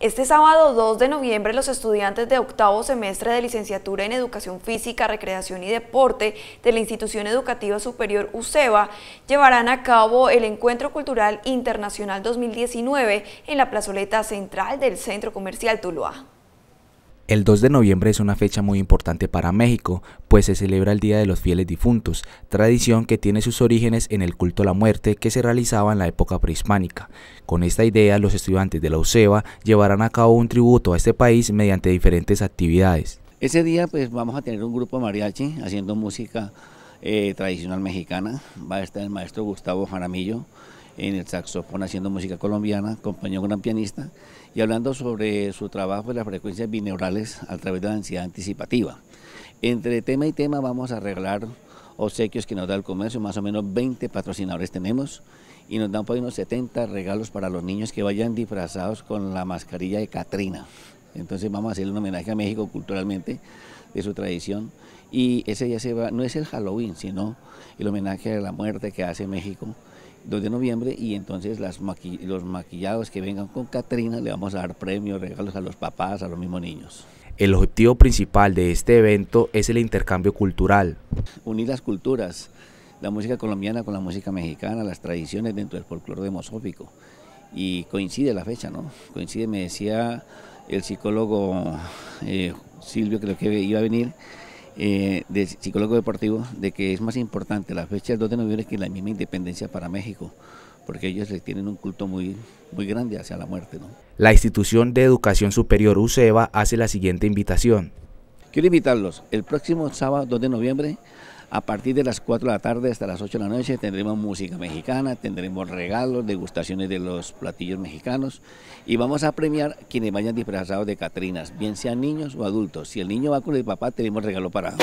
Este sábado 2 de noviembre los estudiantes de octavo semestre de licenciatura en Educación Física, Recreación y Deporte de la Institución Educativa Superior UCEBA llevarán a cabo el Encuentro Cultural Internacional 2019 en la plazoleta central del Centro Comercial Tuluá. El 2 de noviembre es una fecha muy importante para México, pues se celebra el Día de los Fieles Difuntos, tradición que tiene sus orígenes en el culto a la muerte que se realizaba en la época prehispánica. Con esta idea, los estudiantes de la UCEBA llevarán a cabo un tributo a este país mediante diferentes actividades. Ese día pues vamos a tener un grupo mariachi haciendo música eh, tradicional mexicana, va a estar el maestro Gustavo Jaramillo, en el saxofón haciendo música colombiana, acompañó a un gran pianista y hablando sobre su trabajo de las frecuencias bineurales a través de la ansiedad anticipativa. Entre tema y tema vamos a arreglar obsequios que nos da el comercio, más o menos 20 patrocinadores tenemos y nos dan por unos 70 regalos para los niños que vayan disfrazados con la mascarilla de Catrina. Entonces vamos a hacer un homenaje a México culturalmente de su tradición y ese ya se va, no es el Halloween, sino el homenaje a la muerte que hace México 2 de noviembre y entonces las los maquillados que vengan con Catrina le vamos a dar premios, regalos a los papás, a los mismos niños. El objetivo principal de este evento es el intercambio cultural. Unir las culturas, la música colombiana con la música mexicana, las tradiciones dentro del folclore demosófico. Y coincide la fecha, ¿no? Coincide, me decía el psicólogo eh, Silvio, creo que iba a venir, eh, psicólogo deportivo de que es más importante la fecha del 2 de noviembre que la misma independencia para México, porque ellos tienen un culto muy, muy grande hacia la muerte. La institución de educación superior UCEBA hace la siguiente invitación. Quiero invitarlos el próximo sábado 2 de noviembre a partir de las 4 de la tarde hasta las 8 de la noche tendremos música mexicana, tendremos regalos, degustaciones de los platillos mexicanos y vamos a premiar quienes vayan disfrazados de Catrinas, bien sean niños o adultos. Si el niño va con el papá, tenemos regalo para